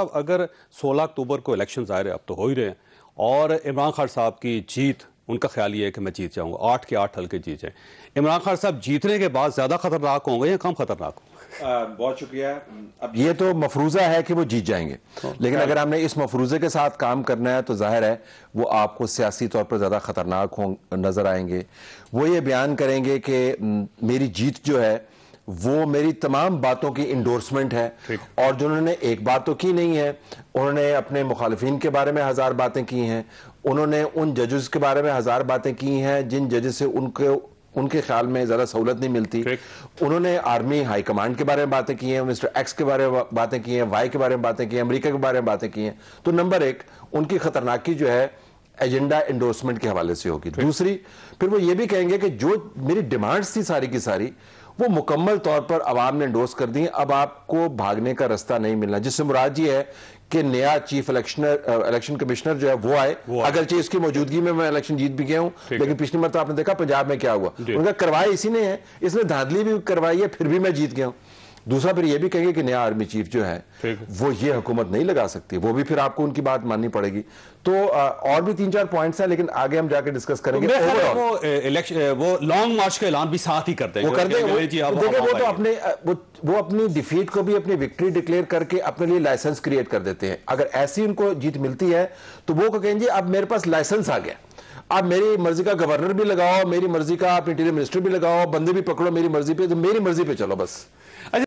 अब अगर 16 अक्टूबर को इलेक्शन ज़ाहिर अब तो हो ही रहे हैं और इमरान खान साहब की जीत उनका ख्याल ये है कि मैं जीत जाऊंगा आठ के आठ हल्के जीत जाएं इमरान खान साहब जीतने के बाद ज़्यादा खतरनाक होंगे या कम खतरनाक होंगे बहुत शुक्रिया अब ये तो मफरूज़ा है कि वो जीत जाएंगे लेकिन अगर हमने इस मफरूज़े के साथ काम करना है तो जाहिर है वो आपको सियासी तौर पर ज़्यादा खतरनाक नज़र आएंगे वो ये बयान करेंगे कि मेरी जीत जो है वो मेरी तमाम बातों की इंडोर्समेंट है और जिन्होंने एक बात तो की नहीं है उन्होंने अपने मुखालफी के बारे में हज़ार बातें की हैं उन्होंने उन जजेस के बारे में हज़ार बातें की हैं जिन जजेस से उनके उनके ख्याल में ज़रा सहूलत नहीं मिलती उन्होंने आर्मी हाई कमांड के बारे में बातें की हैं मिस्टर एक्स के बारे में बातें की हैं वाई के बारे में बातें की हैं अमरीका के बारे में बातें की हैं तो नंबर एक उनकी खतरनाकी जो है एजेंडा एंडोर्समेंट के हवाले से होगी दूसरी फिर वो ये भी कहेंगे कि जो मेरी डिमांड्स थी सारी की सारी वो मुकम्मल तौर पर आवाम ने एंडोर्स कर दी अब आपको भागने का रास्ता नहीं मिलना जिससे मुराद ये है कि नया चीफ इलेक्शनर इलेक्शन कमिश्नर जो है वो आए, अगर चीज अगरचे इसकी मौजूदगी में मैं इलेक्शन जीत भी गया हूं लेकिन पिछली तो आपने देखा पंजाब में क्या हुआ उनका करवाया इसी ने है इसने धांधली भी करवाई है फिर भी मैं जीत गया हूं दूसरा फिर यह भी कहेंगे कि नया आर्मी चीफ जो है वो ये हुकूमत नहीं लगा सकती वो भी फिर आपको उनकी बात माननी पड़ेगी तो आ, और भी तीन चार पॉइंट्स हैं लेकिन आगे हम जाकर डिस्कस करेंगे तो वो वो लॉन्ग मार्च का ऐलान भी साथ ही करते हैं वो वो, वो, वो तो अपने वो वो अपनी डिफीट को भी अपनी विक्ट्री डिक्लेयर करके अपने लिए लाइसेंस क्रिएट कर देते हैं अगर ऐसी उनको जीत मिलती है तो वो कहेंगे अब मेरे पास लाइसेंस आ गया आप मेरी मर्जी का गवर्नर भी लगाओ मेरी मर्जी का आप इंटीरियर मिनिस्टर भी लगाओ बंदे भी पकड़ो मेरी मर्जी पे तो मेरी मर्जी पे चलो बस अच्छा,